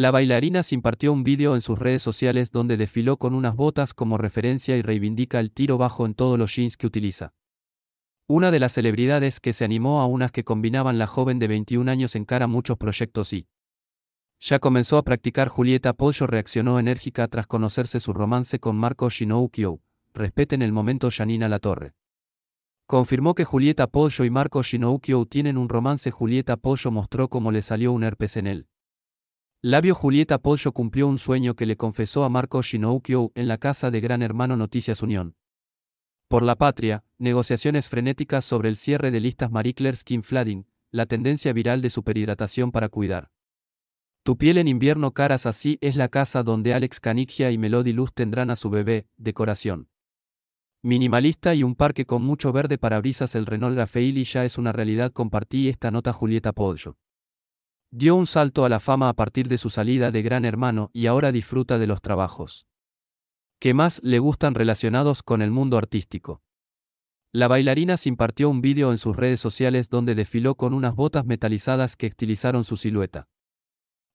La bailarina se impartió un vídeo en sus redes sociales donde desfiló con unas botas como referencia y reivindica el tiro bajo en todos los jeans que utiliza. Una de las celebridades que se animó a unas que combinaban la joven de 21 años encara muchos proyectos y ya comenzó a practicar Julieta Pollo reaccionó enérgica tras conocerse su romance con Marco Shinoukyo. Respeten el momento Janina Torre Confirmó que Julieta Pollo y Marco Shinoukyo tienen un romance Julieta Pollo mostró cómo le salió un herpes en él. Labio Julieta Pollo cumplió un sueño que le confesó a Marco Shinoukyo en la casa de Gran Hermano Noticias Unión. Por la patria, negociaciones frenéticas sobre el cierre de listas Marie Claire Skin la tendencia viral de superhidratación para cuidar. Tu piel en invierno caras así es la casa donde Alex Canigia y Melody Luz tendrán a su bebé, decoración. Minimalista y un parque con mucho verde para brisas el Renault y ya es una realidad compartí esta nota Julieta Pollo. Dio un salto a la fama a partir de su salida de Gran Hermano y ahora disfruta de los trabajos que más le gustan relacionados con el mundo artístico. La bailarina se impartió un vídeo en sus redes sociales donde desfiló con unas botas metalizadas que estilizaron su silueta.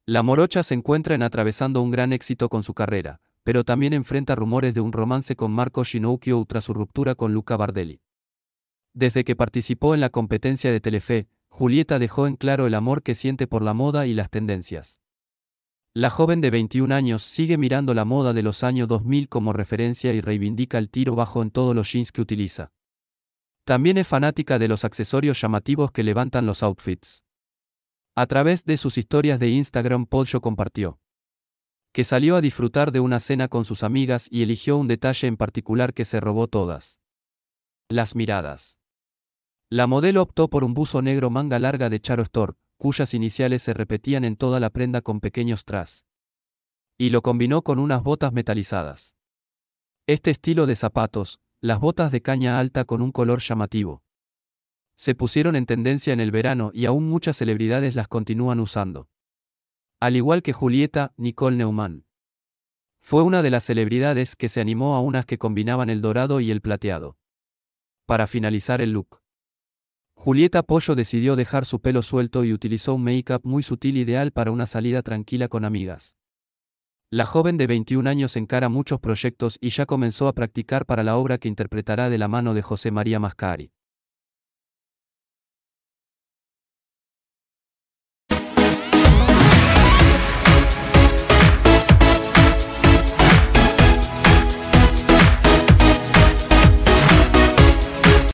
La morocha se encuentra en atravesando un gran éxito con su carrera, pero también enfrenta rumores de un romance con Marco Shinoukio tras su ruptura con Luca Bardelli. Desde que participó en la competencia de Telefe, Julieta dejó en claro el amor que siente por la moda y las tendencias. La joven de 21 años sigue mirando la moda de los años 2000 como referencia y reivindica el tiro bajo en todos los jeans que utiliza. También es fanática de los accesorios llamativos que levantan los outfits. A través de sus historias de Instagram, Polcho compartió que salió a disfrutar de una cena con sus amigas y eligió un detalle en particular que se robó todas las miradas. La modelo optó por un buzo negro manga larga de Charo cuyas iniciales se repetían en toda la prenda con pequeños tras. Y lo combinó con unas botas metalizadas. Este estilo de zapatos, las botas de caña alta con un color llamativo. Se pusieron en tendencia en el verano y aún muchas celebridades las continúan usando. Al igual que Julieta, Nicole Neumann. Fue una de las celebridades que se animó a unas que combinaban el dorado y el plateado. Para finalizar el look. Julieta Pollo decidió dejar su pelo suelto y utilizó un make-up muy sutil ideal para una salida tranquila con amigas. La joven de 21 años encara muchos proyectos y ya comenzó a practicar para la obra que interpretará de la mano de José María Mascari.